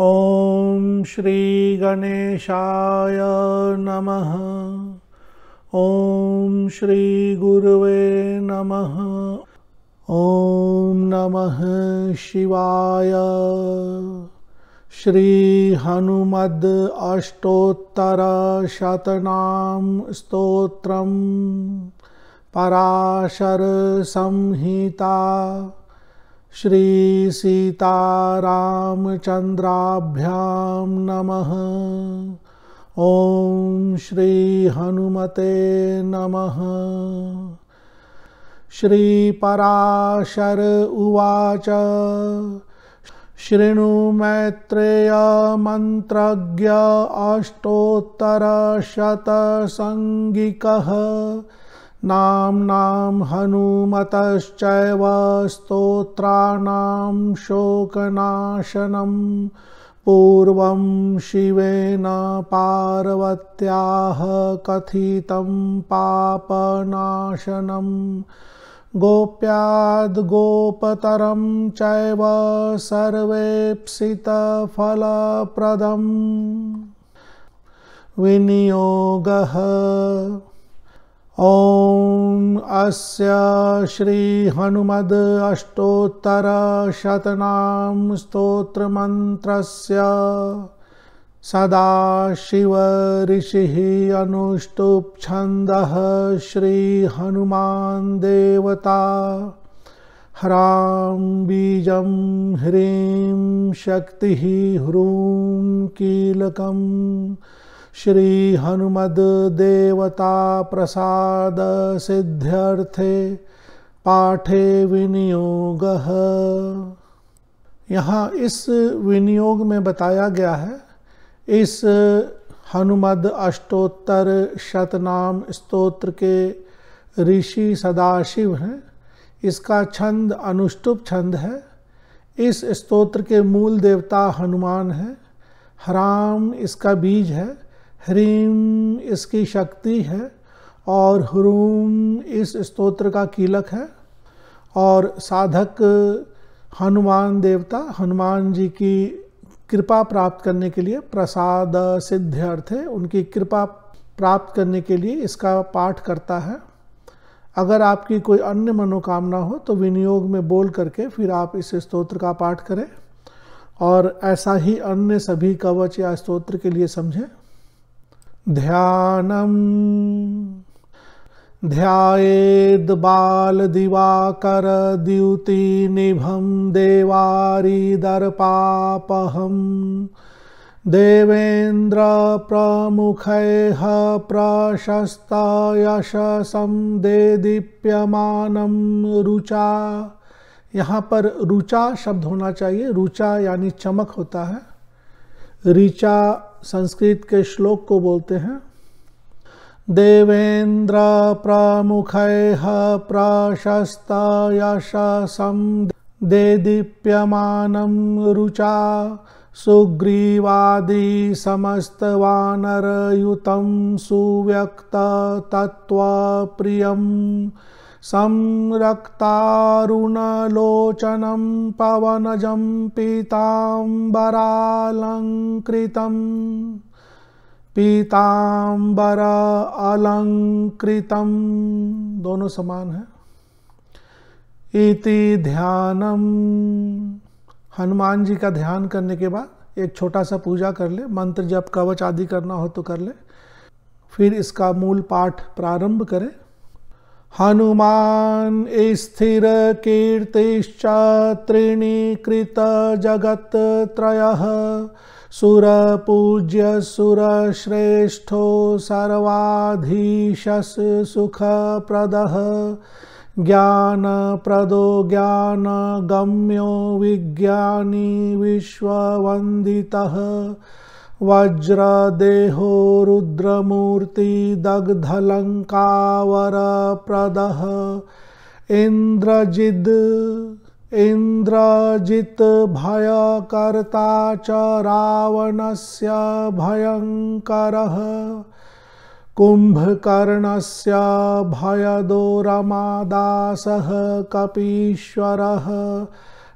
ॐ श्रीगणेशाय नमः ॐ श्रीगुरुवे नमः ॐ नमः शिवाय श्रीहनुमद् अष्टोत्तरशतनां स्तोत्रं पराशरसंहिता नम नमः ॐ श्रीहनुमते नमः श्रीपराशर उवाच शृणु मैत्रेय अष्टोत्तर अष्टोत्तरशतसङ्गिकः नाम्नां हनुमतश्चैव स्तोत्राणां शोकनाशनं पूर्वं शिवेन पार्वत्याः कथितं पापनाशनं गोप्याद्गोपतरं चैव सर्वेप्सितफलप्रदं विनियोगः ओम अस्य श्री हनुमद अष्टोत्तर शतनाम स्तोत्र मंत्रस्य सदा शिव ऋषि अनुष्टुप अनुष्टुप् श्री हनुमान देवता ह्रां बीजं ह्रीं शक्तिः ह्रूं कीलकम् श्री हनुमद देवता प्रसाद सिद्ध्यर्थे पाठे विनियोग यहाँ इस विनियोग में बताया गया है इस हनुमद अष्टोत्तर शतनाम स्तोत्र के ऋषि सदाशिव हैं इसका छंद अनुष्टुप छंद है इस स्तोत्र के मूल देवता हनुमान हैं राम इसका बीज है ह्रीम इसकी शक्ति है और ह्रूम इस स्तोत्र का कीलक है और साधक हनुमान देवता हनुमान जी की कृपा प्राप्त करने के लिए प्रसाद सिद्ध अर्थ है उनकी कृपा प्राप्त करने के लिए इसका पाठ करता है अगर आपकी कोई अन्य मनोकामना हो तो विनियोग में बोल करके फिर आप इस स्तोत्र का पाठ करें और ऐसा ही अन्य सभी कवच या स्तोत्र के लिए समझें देवारी देवेन्द्र प्रमुख प्रशस्त यशसम दे दीप्यमान रुचा यहाँ पर रुचा शब्द होना चाहिए रुचा यानी चमक होता है ऋचा संस्कृत के श्लोक को बोलते हैं देवेंद्र प्रमुख प्राशस्तायाशासम दे दीप्यमानम रुचा सुग्रीवादि समस्त युतम सुव्यक्त तत्व प्रियम संरक्तारुणलोचनं पवनजं पीताम्बरालङ्कृतम् पीताम्बर अलङ्कृतं दोनों समान है इति ध्यानम हनुमान जी का ध्यान करने के बाद एक छोटा सा पूजा कर ले मंत्र जप कवच आदि करना हो तो कर ले फिर इसका मूल पाठ प्रारंभ करें हनुमान स्थिर सुर सुर त्रिणीकृत सर्वाधीश सुख प्रद ज्ञान प्रदो ज्ञान गम्यो विज्ञानी विश्ववन्दितः दग्धलंकावर प्रद इंद्रजिद इंद्रजित भयकर्ता च से भयंकर कुंभकर्ण से भयदोरमादास कपीश्वर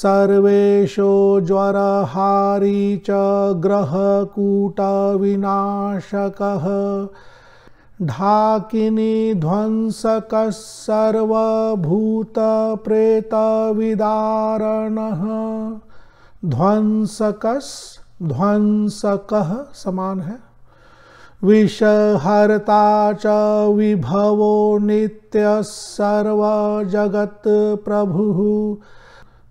सर्वेशो ज्वरहारी च ग्रहकूट विनाशक ढाकिनी ध्वंसक प्रेत विदारण ध्वंसक ध्वंसक समान है विषहर्ता च विभवो नित्य सर्वजगत प्रभु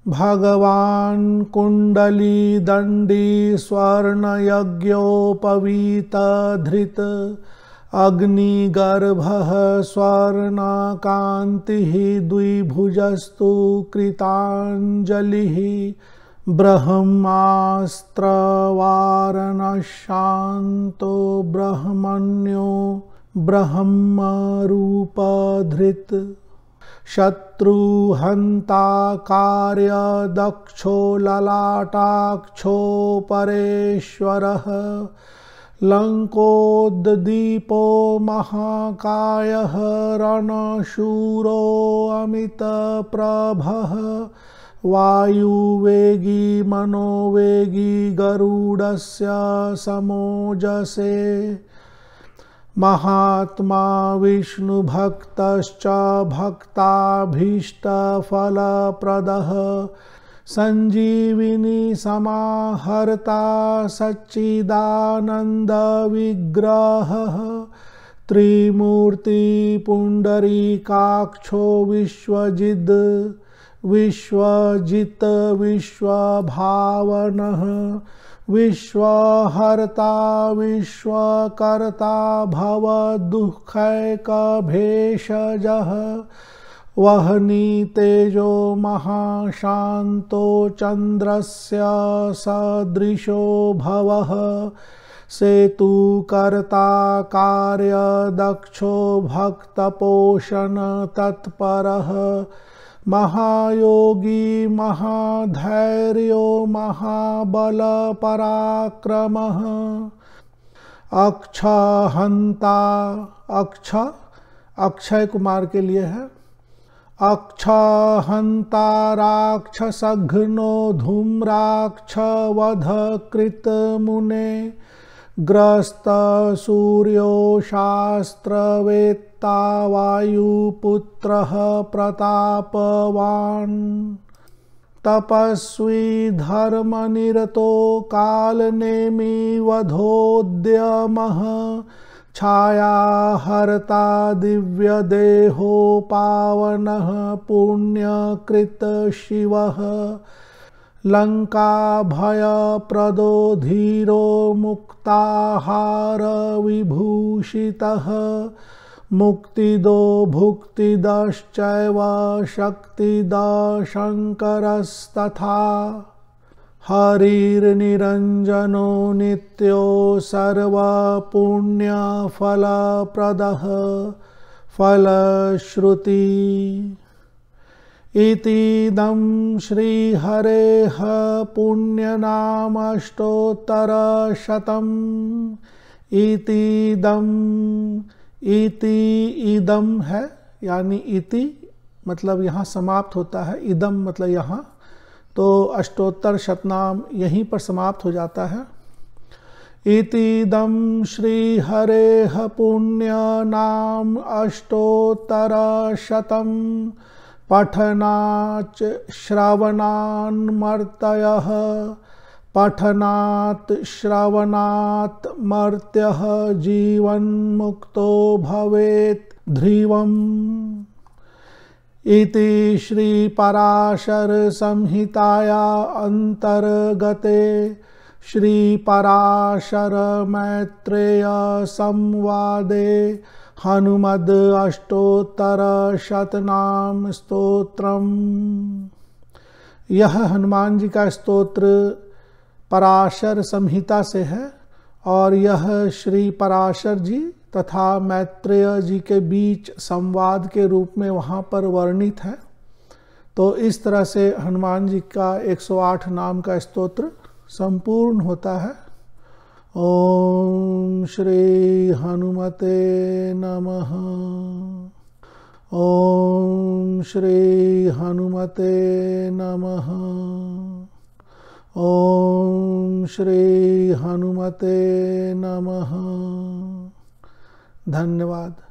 भगवान् कुण्डली दण्डी स्वर्णयज्ञोपवीतधृत स्वर्ण स्वर्णकान्तिः द्विभुजस्तु वारण शांतो ब्रह्मण्यो धृत कार्य दक्षो लंकोदीपो महाकाय लङ्कोद्दीपो प्रभ वायु वायुवेगी मनोवेगी गरुडस्य समोजसे महात्मा विष्णुभक्तश्च भक्ताभीष्टफलप्रदः सञ्जीविनी समाहर्ता काक्षो विश्वजिद विश्वजित विश्व विश्वभावनः विश्वहर्ता विश्वकर्ता भव दुःखैकभेषजः वहनी तेजो चंद्र से सदृशो भव सेतुकर्ता दक्षो भक्तपोषण तत्परः महायोगी महाधैर्यो महाबल अक्षहंता अक्ष अक्षय कुमार के लिए है धूम्राक्ष वध कृत मुने ग्रस्त सूर्यो वेत प्रोक्ता वायुपुत्रः प्रतापवान् तपस्वी धर्मनिरतो कालनेमि वधोद्यमः छायाहर्ता दिव्यदेहो पावनः पुण्यकृत भय प्रदो धीरो मुक्ता मुक्ताहारविभूषितः मुक्तिदो भुक्तिदश्चैव शक्तिदा शङ्करस्तथा हरिर्निरञ्जनो नित्यो सर्वपुण्यफलप्रदः फलश्रुति इतीदं श्रीहरेः पुण्यनामष्टोत्तरशतम् इतीदम् इति इदम है यानी इति मतलब यहाँ समाप्त होता है इदम मतलब यहाँ तो अष्टोत्तर शतनाम यहीं पर समाप्त हो जाता है इतिदम श्री हरे पुण्य नाम अष्टोत्तर शतम पठनाच श्रावणान्मर्तयः पठनात् श्रवणात् मर्त्यः जीवन्मुक्तो भवेत् ध्रुवम् इति श्रीपराशरसंहिताया अन्तर्गते श्रीपराशरमैत्रेयसंवादे हनुमद् अष्टोत्तरशतनाम स्तोत्रम् यह हनुमान जी का स्तोत्र पराशर संहिता से है और यह श्री पराशर जी तथा मैत्रेय जी के बीच संवाद के रूप में वहाँ पर वर्णित है तो इस तरह से हनुमान जी का 108 नाम का स्तोत्र संपूर्ण होता है ओम श्री हनुमते नमः ओम श्री हनुमते नमः ओम श्री हनुमते नमः धन्यवाद